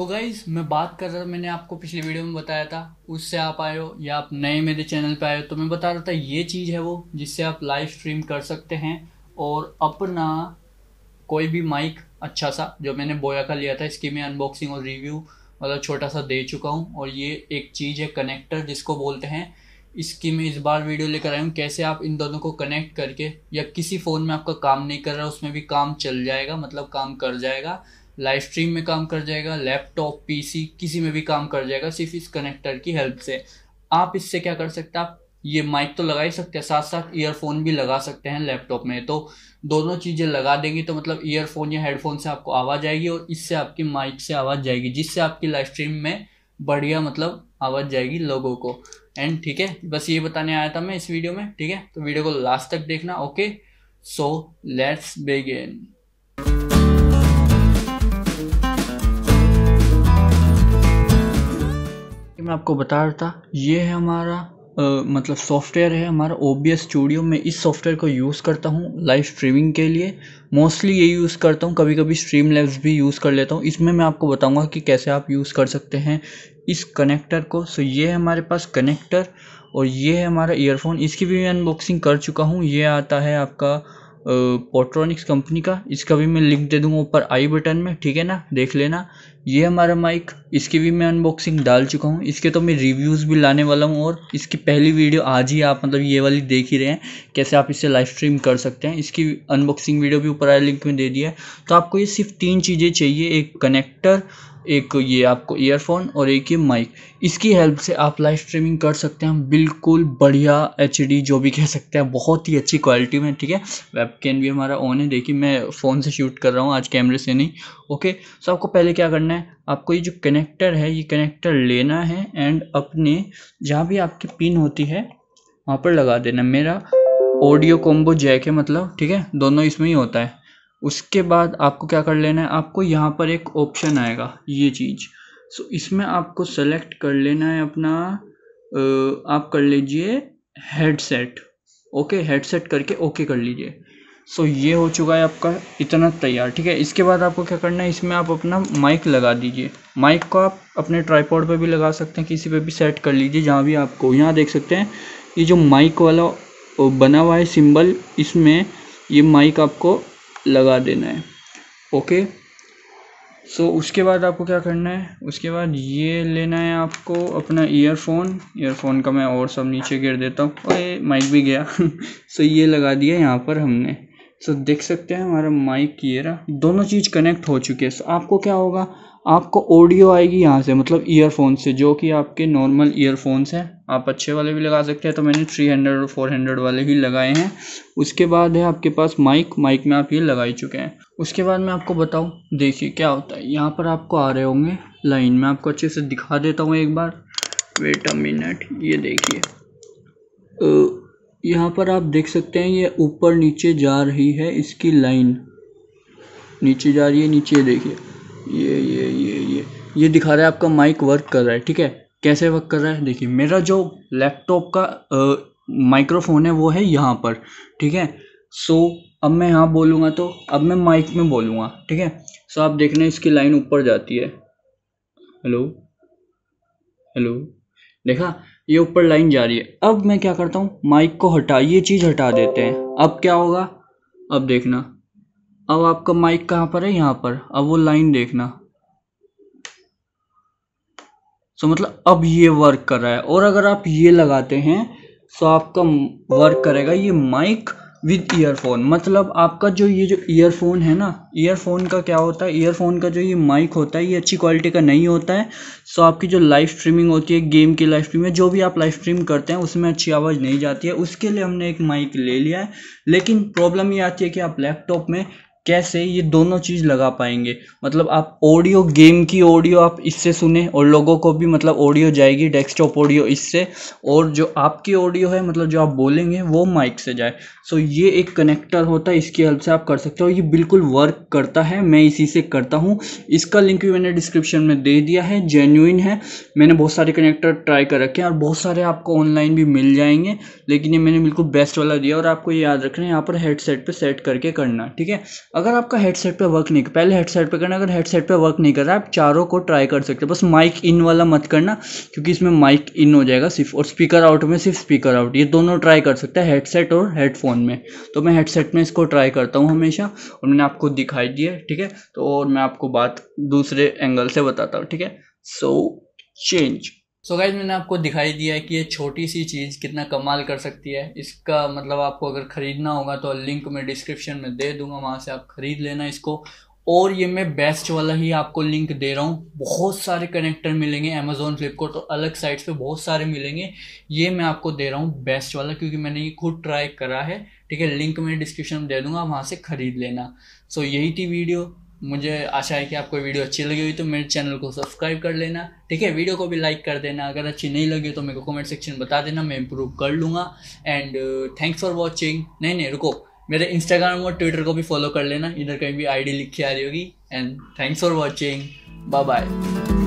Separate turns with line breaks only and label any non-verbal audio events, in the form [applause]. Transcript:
तो गाइज मैं बात कर रहा था मैंने आपको पिछले वीडियो में बताया था उससे आप आए हो या आप नए मेरे चैनल पे आए हो तो मैं बता रहा था ये चीज़ है वो जिससे आप लाइव स्ट्रीम कर सकते हैं और अपना कोई भी माइक अच्छा सा जो मैंने बोया का लिया था इसकी मैं अनबॉक्सिंग और रिव्यू मतलब छोटा सा दे चुका हूँ और ये एक चीज़ है कनेक्टर जिसको बोलते हैं इसकी मैं इस बार वीडियो लेकर आया हूँ कैसे आप इन दोनों को कनेक्ट करके या किसी फ़ोन में आपका काम नहीं कर रहा उसमें भी काम चल जाएगा मतलब काम कर जाएगा लाइव स्ट्रीम में काम कर जाएगा लैपटॉप पीसी किसी में भी काम कर जाएगा सिर्फ इस कनेक्टर की हेल्प से आप इससे क्या कर सकते हैं आप ये माइक तो लगा ही सकते हैं साथ साथ ईयरफोन भी लगा सकते हैं लैपटॉप में तो दोनों चीज़ें लगा देंगे तो मतलब ईयरफोन या हेडफोन से आपको आवाज़ आएगी और इससे आपकी माइक से आवाज़ जाएगी जिससे आपकी लाइव स्ट्रीम में बढ़िया मतलब आवाज़ जाएगी लोगों को एंड ठीक है बस ये बताने आया था मैं इस वीडियो में ठीक है तो वीडियो को लास्ट तक देखना ओके सो लेट्स बिगिन आपको बता रहा था ये है हमारा आ, मतलब सॉफ्टवेयर है हमारा ओ बी एस स्टूडियो मैं इस सॉफ्टवेयर को यूज़ करता हूँ लाइव स्ट्रीमिंग के लिए मोस्टली ये यूज़ करता हूँ कभी कभी स्ट्रीम लैब्स भी यूज़ कर लेता हूँ इसमें मैं आपको बताऊँगा कि कैसे आप यूज़ कर सकते हैं इस कनेक्टर को सो ये है हमारे पास कनेक्टर और ये है हमारा ईयरफोन इसकी भी मैं अनबॉक्सिंग कर चुका हूँ ये आता है आपका पोट्रॉनिक्स कंपनी का इसका भी मैं लिंक दे दूँगा ऊपर आई बटन में ठीक है ना देख लेना ये हमारा माइक इसकी भी मैं अनबॉक्सिंग डाल चुका हूँ इसके तो मैं रिव्यूज़ भी लाने वाला हूँ और इसकी पहली वीडियो आज ही आप मतलब ये वाली देख ही रहे हैं कैसे आप इसे लाइव स्ट्रीम कर सकते हैं इसकी अनबॉक्सिंग वीडियो भी ऊपर आई लिंक में दे दिया है तो आपको ये सिर्फ तीन चीज़ें चाहिए एक कनेक्टर एक ये आपको ईयरफोन और एक ये माइक इसकी हेल्प से आप लाइव स्ट्रीमिंग कर सकते हैं बिल्कुल बढ़िया एच जो भी कह सकते हैं बहुत ही अच्छी क्वालिटी में ठीक है वेब कैन भी हमारा ऑन है देखिए मैं फ़ोन से शूट कर रहा हूँ आज कैमरे से नहीं ओके सो आपको पहले क्या करना है आपको ये जो कनेक्टर है ये कनेक्टर लेना है एंड अपने जहाँ भी आपकी पिन होती है वहाँ पर लगा देना मेरा ऑडियो कॉम्बो जैक है मतलब ठीक है दोनों इसमें ही होता है उसके बाद आपको क्या कर लेना है आपको यहाँ पर एक ऑप्शन आएगा ये चीज़ सो so, इसमें आपको सेलेक्ट कर लेना है अपना आप कर लीजिए हेडसेट ओके हेडसेट करके ओके कर लीजिए सो so, ये हो चुका है आपका इतना तैयार ठीक है इसके बाद आपको क्या करना है इसमें आप अपना माइक लगा दीजिए माइक को आप अपने ट्राईपोर्ड पर भी लगा सकते हैं किसी पर भी सेट कर लीजिए जहाँ भी आपको यहाँ देख सकते हैं ये जो माइक वाला बना हुआ है सिंबल इसमें ये माइक आपको लगा देना है ओके सो उसके बाद आपको क्या करना है उसके बाद ये लेना है आपको अपना ईयरफोन ईयरफोन का मैं और सब नीचे गिर देता हूँ और माइक भी गया सो [laughs] ये लगा दिया यहाँ पर हमने सो देख सकते हैं हमारा माइक ये रहा दोनों चीज़ कनेक्ट हो चुकी है सो आपको क्या होगा आपको ऑडियो आएगी यहाँ से मतलब ईयरफोन से जो कि आपके नॉर्मल ईयरफोन्स हैं आप अच्छे वाले भी लगा सकते हैं तो मैंने थ्री हंड्रेड और फोर हंड्रेड वाले ही लगाए हैं उसके बाद है आपके पास माइक माइक में आप ये लगा ही चुके हैं उसके बाद मैं आपको बताऊँ देखिए क्या होता है यहाँ पर आपको आ रहे होंगे लाइन में आपको अच्छे से दिखा देता हूँ एक बार वेट अ मिनट ये देखिए यहाँ पर आप देख सकते हैं ये ऊपर नीचे जा रही है इसकी लाइन नीचे जा रही है नीचे देखिए ये दिखा रहा है आपका माइक वर्क कर रहा है ठीक है कैसे वर्क कर रहा है देखिए मेरा जो लैपटॉप का माइक्रोफोन है वो है यहाँ पर ठीक है सो अब मैं यहाँ बोलूँगा तो अब मैं माइक में बोलूँगा ठीक है सो आप देख रहे हैं इसकी लाइन ऊपर जाती है हेलो हेलो देखा ये ऊपर लाइन जा रही है अब मैं क्या करता हूँ माइक को हटा ये चीज़ हटा देते हैं अब क्या होगा अब देखना अब आपका माइक कहाँ पर है यहाँ पर अब वो लाइन देखना सो मतलब अब ये वर्क कर रहा है और अगर आप ये लगाते हैं सो आपका वर्क करेगा ये माइक विद ईयरफोन मतलब आपका जो ये जो ईयरफोन है ना ईयरफोन का क्या होता है ईयरफोन का जो ये माइक होता है ये अच्छी क्वालिटी का नहीं होता है सो आपकी जो लाइव स्ट्रीमिंग होती है गेम की लाइव स्ट्रीम में जो भी आप लाइव स्ट्रीम करते हैं उसमें अच्छी आवाज़ नहीं जाती है उसके लिए हमने एक माइक ले लिया है लेकिन प्रॉब्लम ये आती है कि आप लैपटॉप में कैसे ये दोनों चीज़ लगा पाएंगे मतलब आप ऑडियो गेम की ऑडियो आप इससे सुने और लोगों को भी मतलब ऑडियो जाएगी डेस्कटॉप ऑडियो इससे और जो आपकी ऑडियो है मतलब जो आप बोलेंगे वो माइक से जाए सो ये एक कनेक्टर होता है इसकी हेल्प से आप कर सकते हो ये बिल्कुल वर्क करता है मैं इसी से करता हूँ इसका लिंक भी मैंने डिस्क्रिप्शन में दे दिया है जेन्यून है मैंने बहुत सारे कनेक्टर ट्राई कर रखे हैं और बहुत सारे आपको ऑनलाइन भी मिल जाएंगे लेकिन ये मैंने बिल्कुल बेस्ट वाला दिया और आपको ये याद रखना है यहाँ पर हेडसेट पर सेट करके करना ठीक है अगर आपका हेडसेट पे वर्क नहीं कर पहले हेडसेट पे करना अगर हेडसेट पे वर्क नहीं कर रहा आप चारों को ट्राई कर सकते हो बस माइक इन वाला मत करना क्योंकि इसमें माइक इन हो जाएगा सिर्फ और स्पीकर आउट में सिर्फ स्पीकर आउट ये दोनों ट्राई कर सकते हैं हेडसेट और हेडफोन में तो मैं हेडसेट में इसको ट्राई करता हूँ हमेशा और मैंने आपको दिखाई दी है ठीक है तो और मैं आपको बात दूसरे एंगल से बताता हूँ ठीक है सो चेंज सो गाइज मैंने आपको दिखाई दिया है कि ये छोटी सी चीज़ कितना कमाल कर सकती है इसका मतलब आपको अगर ख़रीदना होगा तो लिंक मैं डिस्क्रिप्शन में दे दूंगा वहाँ से आप ख़रीद लेना इसको और ये मैं बेस्ट वाला ही आपको लिंक दे रहा हूँ बहुत सारे कनेक्टर मिलेंगे अमेजोन फ्लिपकार्ट और अलग साइट्स पे बहुत सारे मिलेंगे ये मैं आपको दे रहा हूँ बेस्ट वाला क्योंकि मैंने ये खुद ट्राई करा है ठीक है लिंक मैं डिस्क्रिप्शन में दे दूंगा वहाँ से ख़रीद लेना सो यही थी वीडियो मुझे आशा है कि आपको वीडियो अच्छी लगी हुई तो मेरे चैनल को सब्सक्राइब कर लेना ठीक है वीडियो को भी लाइक कर देना अगर अच्छी नहीं लगी तो मेरे को कमेंट सेक्शन बता देना मैं इम्प्रूव कर लूँगा एंड थैंक्स फॉर वॉचिंग नहीं नहीं रुको मेरे इंस्टाग्राम और ट्विटर को भी फॉलो कर लेना इधर कहीं भी आईडी लिखी आ रही होगी and thanks for watching bye bye